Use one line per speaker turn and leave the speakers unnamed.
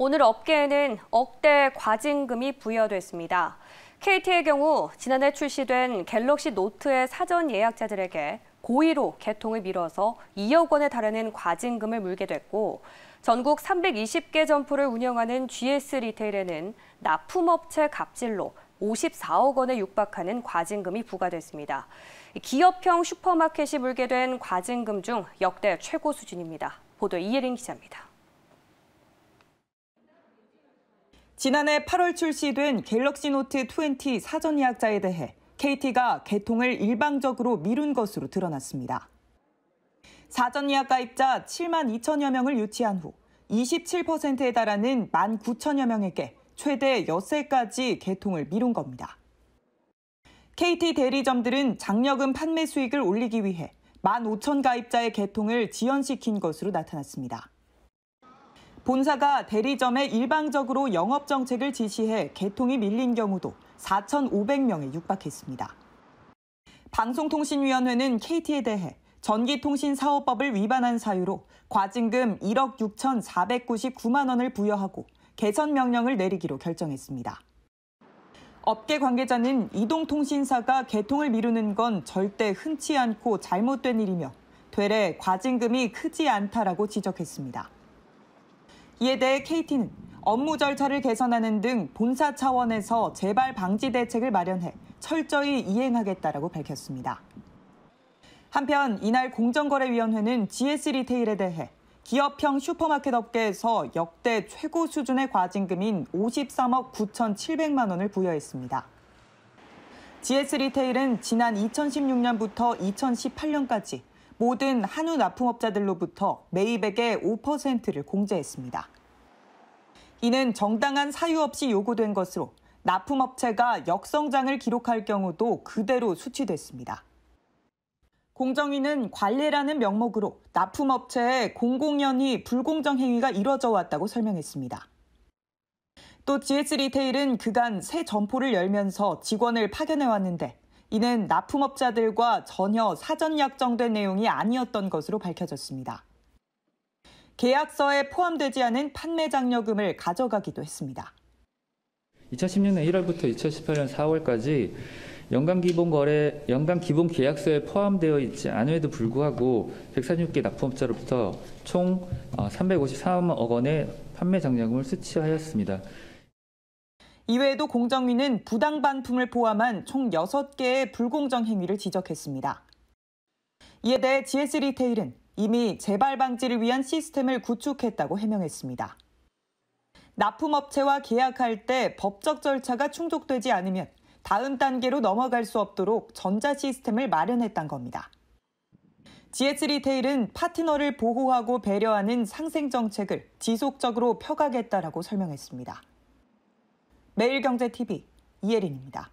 오늘 업계에는 억대 과징금이 부여됐습니다. KT의 경우 지난해 출시된 갤럭시 노트의 사전 예약자들에게 고의로 개통을 미뤄서 2억 원에 달하는 과징금을 물게 됐고 전국 320개 점포를 운영하는 GS 리테일에는 납품업체 갑질로 54억 원에 육박하는 과징금이 부과됐습니다. 기업형 슈퍼마켓이 물게 된 과징금 중 역대 최고 수준입니다. 보도 이예린 기자입니다.
지난해 8월 출시된 갤럭시 노트 20 사전 예약자에 대해 KT가 개통을 일방적으로 미룬 것으로 드러났습니다. 사전 예약 가입자 7만 2천여 명을 유치한 후 27%에 달하는 1만 9천여 명에게 최대 엿새까지 개통을 미룬 겁니다. KT 대리점들은 장려금 판매 수익을 올리기 위해 1만 5천 가입자의 개통을 지연시킨 것으로 나타났습니다. 본사가 대리점에 일방적으로 영업 정책을 지시해 개통이 밀린 경우도 4,500명에 육박했습니다. 방송통신위원회는 KT에 대해 전기통신사업법을 위반한 사유로 과징금 1억 6,499만 원을 부여하고 개선 명령을 내리기로 결정했습니다. 업계 관계자는 이동통신사가 개통을 미루는 건 절대 흔치 않고 잘못된 일이며 되레 과징금이 크지 않다라고 지적했습니다. 이에 대해 KT는 업무 절차를 개선하는 등 본사 차원에서 재발 방지 대책을 마련해 철저히 이행하겠다라고 밝혔습니다. 한편 이날 공정거래위원회는 GS 리테일에 대해 기업형 슈퍼마켓 업계에서 역대 최고 수준의 과징금인 53억 9,700만 원을 부여했습니다. GS 리테일은 지난 2016년부터 2018년까지 모든 한우 납품업자들로부터 매입액의 5%를 공제했습니다. 이는 정당한 사유 없이 요구된 것으로 납품업체가 역성장을 기록할 경우도 그대로 수치됐습니다. 공정위는 관례라는 명목으로 납품업체에 공공연히 불공정 행위가 이뤄져 왔다고 설명했습니다. 또 GS 리테일은 그간 새 점포를 열면서 직원을 파견해 왔는데 이는 납품업자들과 전혀 사전 약정된 내용이 아니었던 것으로 밝혀졌습니다. 계약서에 포함되지 않은 판매 장려금을 가져가기도 했습니다. 2016년 1월부터 2018년 4월까지 연간 기본 거래 연간 기본 계약서에 포함되어 있지 않음에도 불구하고 1 3 6개 납품업자로부터 총 353억 어, 원의 판매 장려금을 수취하였습니다. 이외에도 공정위는 부당 반품을 포함한 총 6개의 불공정 행위를 지적했습니다. 이에 대해 GS리테일은 이미 재발 방지를 위한 시스템을 구축했다고 해명했습니다. 납품업체와 계약할 때 법적 절차가 충족되지 않으면 다음 단계로 넘어갈 수 없도록 전자 시스템을 마련했던 겁니다. GS리테일은 파트너를 보호하고 배려하는 상생 정책을 지속적으로 펴가겠다라고 설명했습니다. 매일경제TV 이혜린입니다.